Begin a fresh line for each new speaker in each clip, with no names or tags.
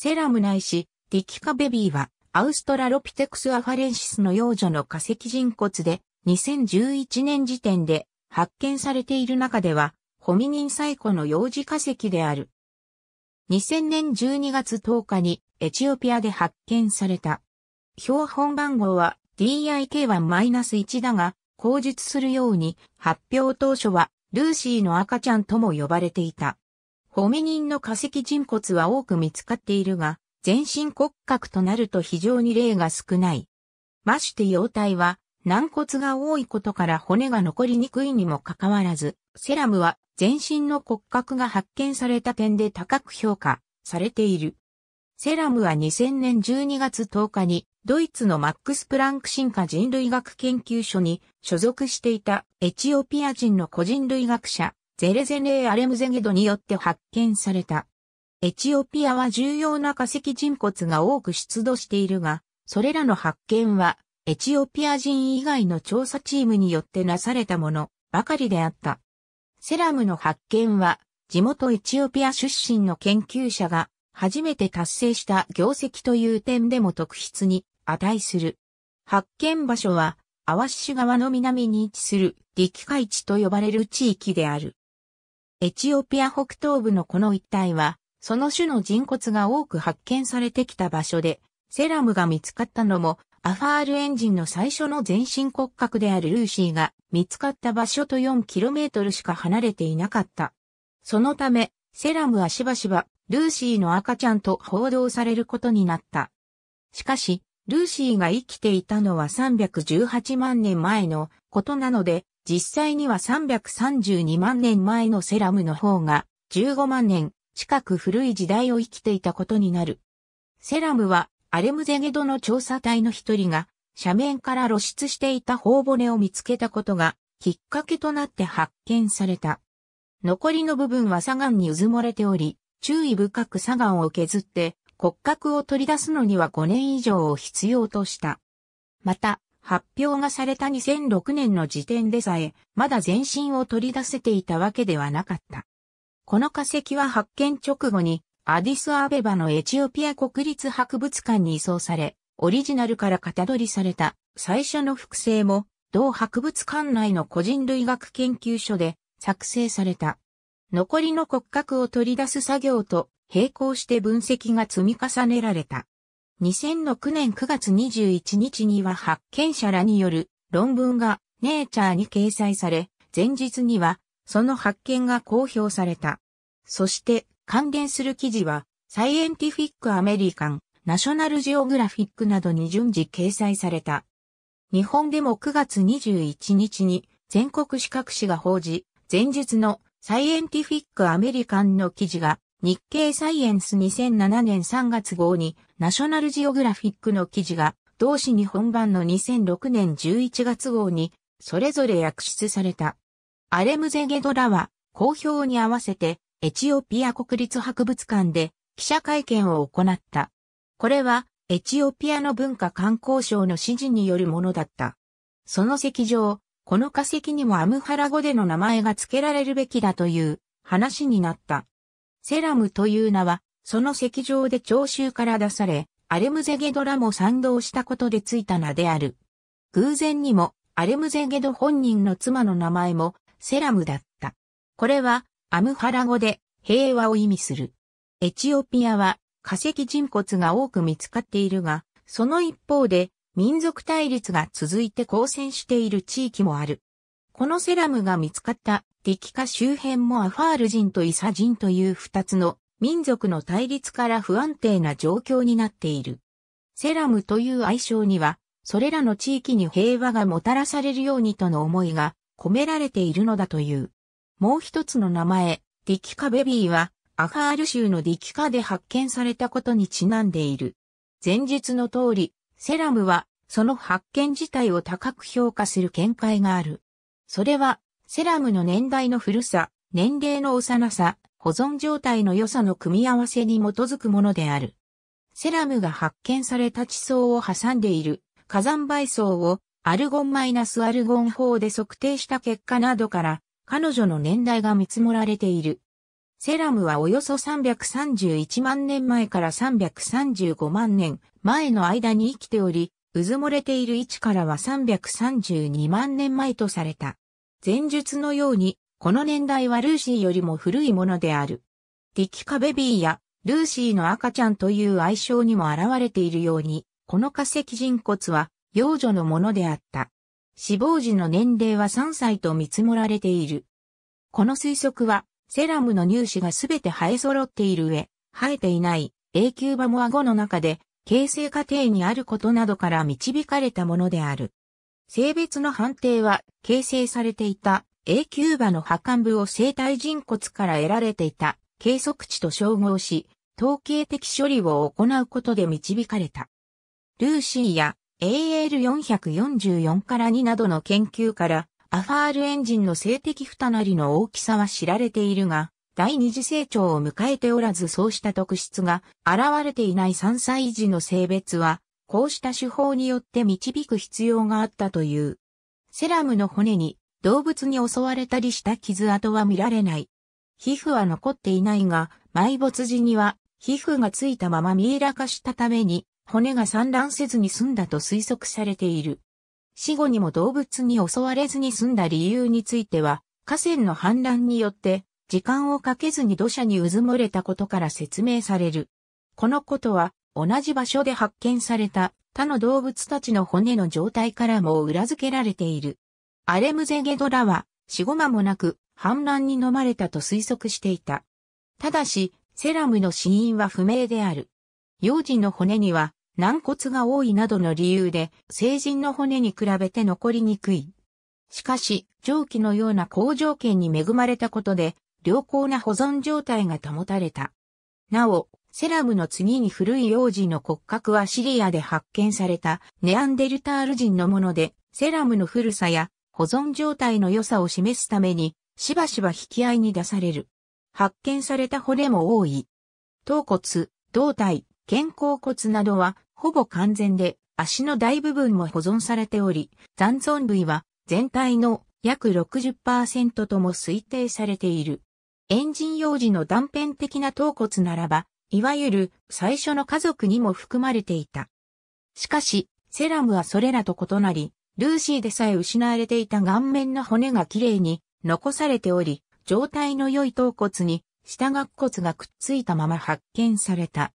セラムないし、ティキカベビーは、アウストラロピテクスアファレンシスの幼女の化石人骨で、2011年時点で発見されている中では、ホミニン最古の幼児化石である。2000年12月10日にエチオピアで発見された。標本番号は DIK1-1 だが、口述するように発表当初はルーシーの赤ちゃんとも呼ばれていた。ゴミニンの化石人骨は多く見つかっているが、全身骨格となると非常に例が少ない。まして容体は軟骨が多いことから骨が残りにくいにもかかわらず、セラムは全身の骨格が発見された点で高く評価されている。セラムは2000年12月10日にドイツのマックス・プランク進化人類学研究所に所属していたエチオピア人の個人類学者ゼレゼネー・アレムゼゲドによって発見された。エチオピアは重要な化石人骨が多く出土しているが、それらの発見は、エチオピア人以外の調査チームによってなされたものばかりであった。セラムの発見は、地元エチオピア出身の研究者が初めて達成した業績という点でも特筆に値する。発見場所は、アワッシュ川の南に位置する陸海地と呼ばれる地域である。エチオピア北東部のこの一帯は、その種の人骨が多く発見されてきた場所で、セラムが見つかったのも、アファールエンジンの最初の全身骨格であるルーシーが見つかった場所と 4km しか離れていなかった。そのため、セラムはしばしばルーシーの赤ちゃんと報道されることになった。しかし、ルーシーが生きていたのは318万年前のことなので、実際には332万年前のセラムの方が15万年近く古い時代を生きていたことになる。セラムはアレムゼゲドの調査隊の一人が斜面から露出していた頬骨を見つけたことがきっかけとなって発見された。残りの部分は砂岩に渦漏もれており、注意深く砂岩を削って骨格を取り出すのには5年以上を必要とした。また、発表がされた2006年の時点でさえ、まだ全身を取り出せていたわけではなかった。この化石は発見直後に、アディスアベバのエチオピア国立博物館に移送され、オリジナルから型取りされた最初の複製も、同博物館内の個人類学研究所で作成された。残りの骨格を取り出す作業と並行して分析が積み重ねられた。2006年9月21日には発見者らによる論文がネイチャーに掲載され、前日にはその発見が公表された。そして関連する記事はサイエンティフィックアメリカン、ナショナルジオグラフィックなどに順次掲載された。日本でも9月21日に全国資格誌が報じ、前日のサイエンティフィックアメリカンの記事が日経サイエンス2007年3月号にナショナルジオグラフィックの記事が同紙日本版の2006年11月号にそれぞれ訳出された。アレムゼゲドラは公表に合わせてエチオピア国立博物館で記者会見を行った。これはエチオピアの文化観光省の指示によるものだった。その席上、この化石にもアムハラ語での名前が付けられるべきだという話になった。セラムという名は、その石上で聴衆から出され、アレムゼゲドらも賛同したことでついた名である。偶然にも、アレムゼゲド本人の妻の名前も、セラムだった。これは、アムハラ語で、平和を意味する。エチオピアは、化石人骨が多く見つかっているが、その一方で、民族対立が続いて交戦している地域もある。このセラムが見つかったティキカ周辺もアファール人とイサ人という二つの民族の対立から不安定な状況になっている。セラムという愛称には、それらの地域に平和がもたらされるようにとの思いが込められているのだという。もう一つの名前、ディキカベビーは、アファール州のディキカで発見されたことにちなんでいる。前述の通り、セラムは、その発見自体を高く評価する見解がある。それは、セラムの年代の古さ、年齢の幼さ、保存状態の良さの組み合わせに基づくものである。セラムが発見された地層を挟んでいる火山倍層をアルゴンマイナスアルゴン法で測定した結果などから彼女の年代が見積もられている。セラムはおよそ331万年前から335万年前の間に生きており、渦漏れている位置からは332万年前とされた。前述のように、この年代はルーシーよりも古いものである。ティキカベビーやルーシーの赤ちゃんという愛称にも現れているように、この化石人骨は幼女のものであった。死亡時の年齢は3歳と見積もられている。この推測は、セラムの乳歯がすべて生え揃っている上、生えていない永久歯も顎の中で形成過程にあることなどから導かれたものである。性別の判定は、形成されていた永久馬の破間部を生体人骨から得られていた計測値と照合し、統計的処理を行うことで導かれた。ルーシーや AL444 から2などの研究から、アファールエンジンの性的負担なりの大きさは知られているが、第二次成長を迎えておらずそうした特質が現れていない3歳児の性別は、こうした手法によって導く必要があったという。セラムの骨に動物に襲われたりした傷跡は見られない。皮膚は残っていないが、埋没時には皮膚がついたままミイラ化したために骨が散乱せずに済んだと推測されている。死後にも動物に襲われずに済んだ理由については、河川の氾濫によって時間をかけずに土砂にうずもれたことから説明される。このことは、同じ場所で発見された他の動物たちの骨の状態からも裏付けられている。アレムゼゲドラは、死後間もなく、反乱に飲まれたと推測していた。ただし、セラムの死因は不明である。幼児の骨には軟骨が多いなどの理由で成人の骨に比べて残りにくい。しかし、蒸気のような好条件に恵まれたことで良好な保存状態が保たれた。なお、セラムの次に古い幼児の骨格はシリアで発見されたネアンデルタール人のもので、セラムの古さや保存状態の良さを示すために、しばしば引き合いに出される。発見された骨も多い。頭骨、胴体、肩甲骨などはほぼ完全で、足の大部分も保存されており、残存類は全体の約60%とも推定されている。エンジン用時の断片的な頭骨ならば、いわゆる最初の家族にも含まれていた。しかし、セラムはそれらと異なり、ルーシーでさえ失われていた顔面の骨がきれいに残されており、状態の良い頭骨に下顎骨がくっついたまま発見された。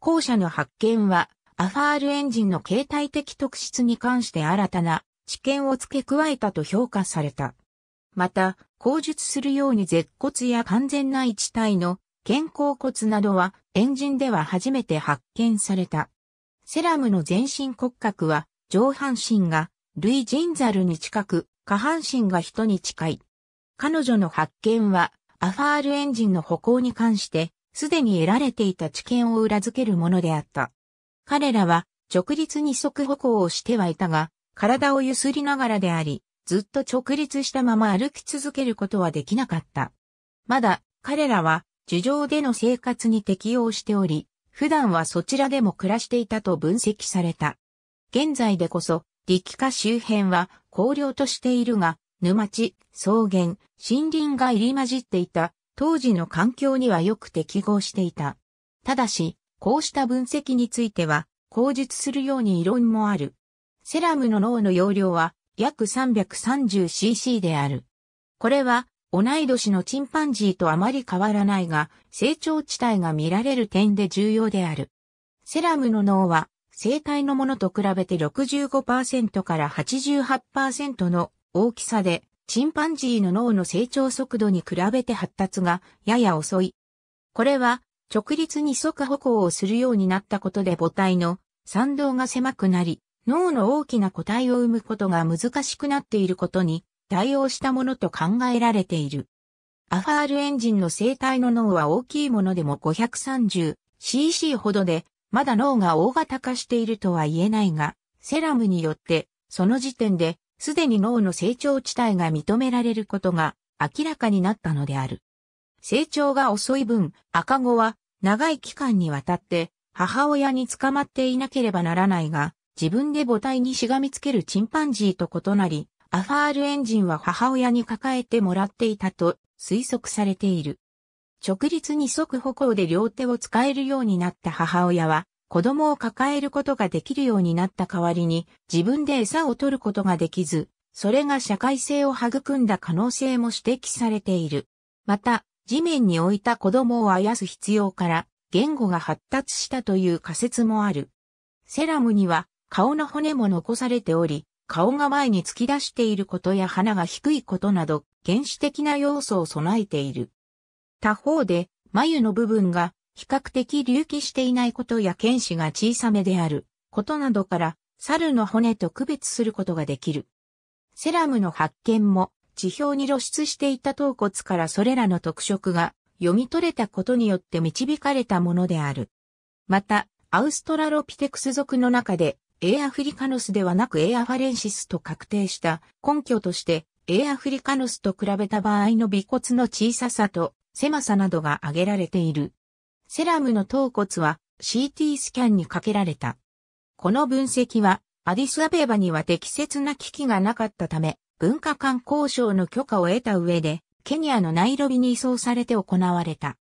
後者の発見は、アファールエンジンの形態的特質に関して新たな知見を付け加えたと評価された。また、後述するように舌骨や完全な一体の肩甲骨などはエンジンでは初めて発見された。セラムの全身骨格は上半身が類人ルに近く下半身が人に近い。彼女の発見はアファールエンジンの歩行に関してすでに得られていた知見を裏付けるものであった。彼らは直立二足歩行をしてはいたが体をゆすりながらであり、ずっと直立したまま歩き続けることはできなかった。まだ、彼らは、樹上での生活に適応しており、普段はそちらでも暮らしていたと分析された。現在でこそ、力化周辺は荒涼としているが、沼地、草原、森林が入り混じっていた、当時の環境にはよく適合していた。ただし、こうした分析については、口述するように異論もある。セラムの脳の容量は約 330cc である。これは同い年のチンパンジーとあまり変わらないが、成長地帯が見られる点で重要である。セラムの脳は、生体のものと比べて65%から88%の大きさで、チンパンジーの脳の成長速度に比べて発達がやや遅い。これは、直立二足歩行をするようになったことで母体の賛同が狭くなり、脳の大きな個体を生むことが難しくなっていることに対応したものと考えられている。アファールエンジンの生体の脳は大きいものでも 530cc ほどで、まだ脳が大型化しているとは言えないが、セラムによって、その時点で、すでに脳の成長地帯が認められることが明らかになったのである。成長が遅い分、赤子は長い期間にわたって母親に捕まっていなければならないが、自分で母体にしがみつけるチンパンジーと異なり、アファールエンジンは母親に抱えてもらっていたと推測されている。直立二足歩行で両手を使えるようになった母親は、子供を抱えることができるようになった代わりに、自分で餌を取ることができず、それが社会性を育んだ可能性も指摘されている。また、地面に置いた子供をあやす必要から、言語が発達したという仮説もある。セラムには、顔の骨も残されており、顔が前に突き出していることや鼻が低いことなど、原始的な要素を備えている。他方で、眉の部分が比較的隆起していないことや剣士が小さめであることなどから、猿の骨と区別することができる。セラムの発見も、地表に露出していた頭骨からそれらの特色が読み取れたことによって導かれたものである。また、アウストラロピテクス族の中でエアフリカノスではなくエアファレンシスと確定した根拠として、エアフリカノスと比べた場合の尾骨の小ささと狭さなどが挙げられている。セラムの頭骨は CT スキャンにかけられた。この分析はアディスアベーバには適切な機器がなかったため、文化間交渉の許可を得た上で、ケニアのナイロビに移送されて行われた。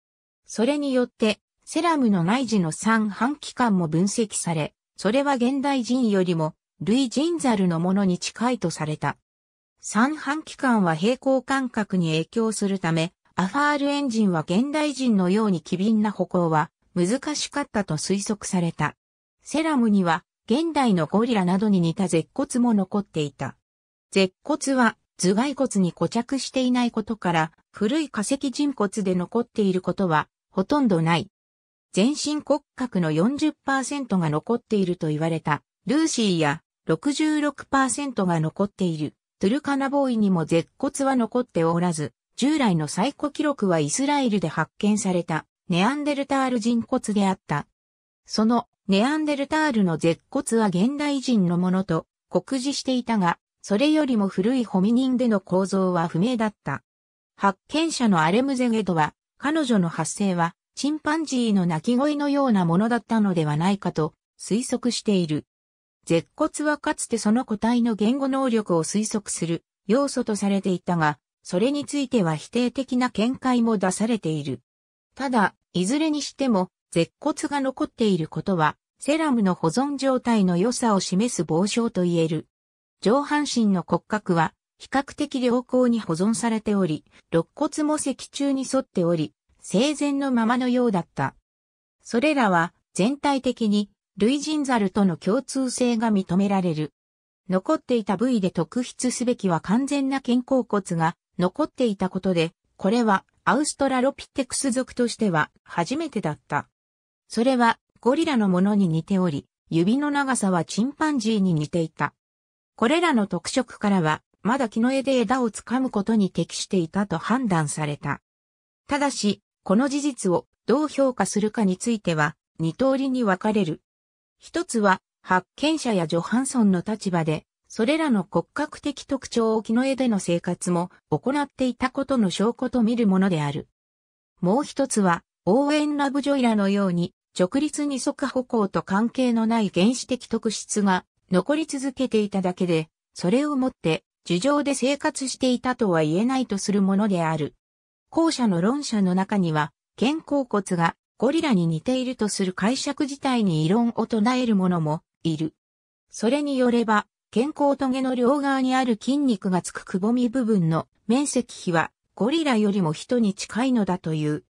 それによって、セラムの内耳の三半期間も分析され、それは現代人よりも、類人猿のものに近いとされた。三半規管は平行感覚に影響するため、アファールエンジンは現代人のように機敏な歩行は難しかったと推測された。セラムには現代のゴリラなどに似た舌骨も残っていた。舌骨は頭蓋骨に固着していないことから古い化石人骨で残っていることはほとんどない。全身骨格の40%が残っていると言われた、ルーシーや66%が残っている、トゥルカナボーイにも舌骨は残っておらず、従来の最古記録はイスラエルで発見された、ネアンデルタール人骨であった。その、ネアンデルタールの舌骨は現代人のものと、酷似していたが、それよりも古いホミニンでの構造は不明だった。発見者のアレムゼゲドは、彼女の発生は、チンパンジーの鳴き声のようなものだったのではないかと推測している。舌骨はかつてその個体の言語能力を推測する要素とされていたが、それについては否定的な見解も出されている。ただ、いずれにしても、舌骨が残っていることは、セラムの保存状態の良さを示す傍証と言える。上半身の骨格は、比較的良好に保存されており、肋骨も脊柱に沿っており、生前のままのようだった。それらは全体的に類人猿との共通性が認められる。残っていた部位で特筆すべきは完全な肩甲骨が残っていたことで、これはアウストラロピテクス族としては初めてだった。それはゴリラのものに似ており、指の長さはチンパンジーに似ていた。これらの特色からは、まだ木の枝で枝をつかむことに適していたと判断された。ただし、この事実をどう評価するかについては、二通りに分かれる。一つは、発見者やジョハンソンの立場で、それらの骨格的特徴を木の絵での生活も行っていたことの証拠と見るものである。もう一つは、オーエン・ラブジョイラのように、直立二足歩行と関係のない原始的特質が残り続けていただけで、それをもって、樹上で生活していたとは言えないとするものである。後者の論者の中には、肩甲骨がゴリラに似ているとする解釈自体に異論を唱える者もいる。それによれば、肩甲トゲの両側にある筋肉がつくくぼみ部分の面積比はゴリラよりも人に近いのだという。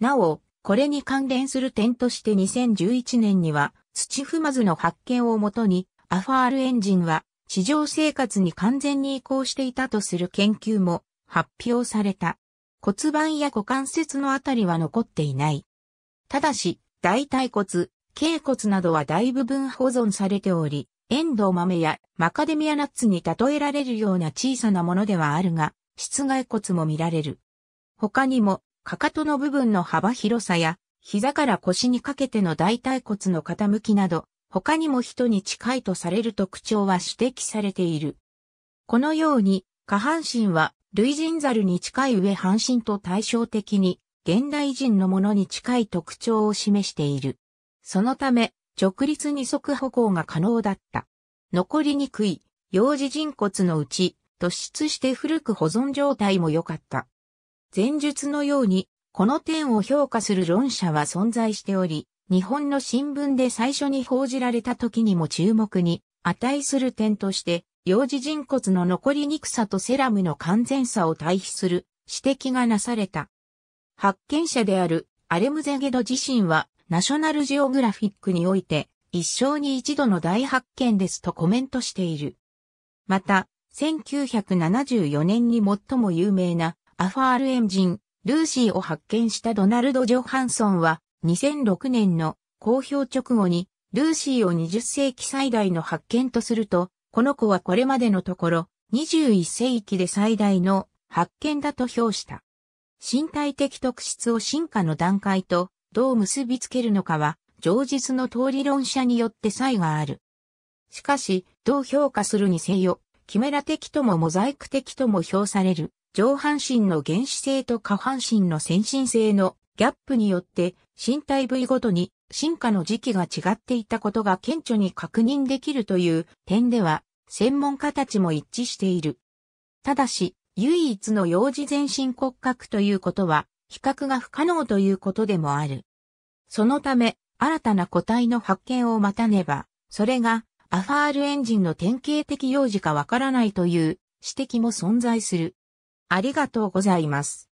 なお、これに関連する点として2011年には土踏まずの発見をもとにアファールエンジンは地上生活に完全に移行していたとする研究も発表された。骨盤や股関節のあたりは残っていない。ただし、大腿骨、頸骨などは大部分保存されており、エンドウ豆やマカデミアナッツに例えられるような小さなものではあるが、室外骨も見られる。他にも、かかとの部分の幅広さや、膝から腰にかけての大腿骨の傾きなど、他にも人に近いとされる特徴は指摘されている。このように、下半身は類人猿に近い上半身と対照的に、現代人のものに近い特徴を示している。そのため、直立二足歩行が可能だった。残りにくい、幼児人骨のうち、突出して古く保存状態も良かった。前述のように、この点を評価する論者は存在しており、日本の新聞で最初に報じられた時にも注目に値する点として幼児人骨の残りにくさとセラムの完全さを対比する指摘がなされた。発見者であるアレムゼゲド自身はナショナルジオグラフィックにおいて一生に一度の大発見ですとコメントしている。また、1974年に最も有名なアファールエンジン、ルーシーを発見したドナルド・ジョハンソンは2006年の公表直後にルーシーを20世紀最大の発見とするとこの子はこれまでのところ、21世紀で最大の発見だと評した。身体的特質を進化の段階とどう結びつけるのかは、上述の通り論者によって差異がある。しかし、どう評価するにせよ、キメラ的ともモザイク的とも評される、上半身の原始性と下半身の先進性のギャップによって、身体部位ごとに進化の時期が違っていたことが顕著に確認できるという点では、専門家たちも一致している。ただし、唯一の幼児全身骨格ということは、比較が不可能ということでもある。そのため、新たな個体の発見を待たねば、それがアファールエンジンの典型的幼児かわからないという指摘も存在する。ありがとうございます。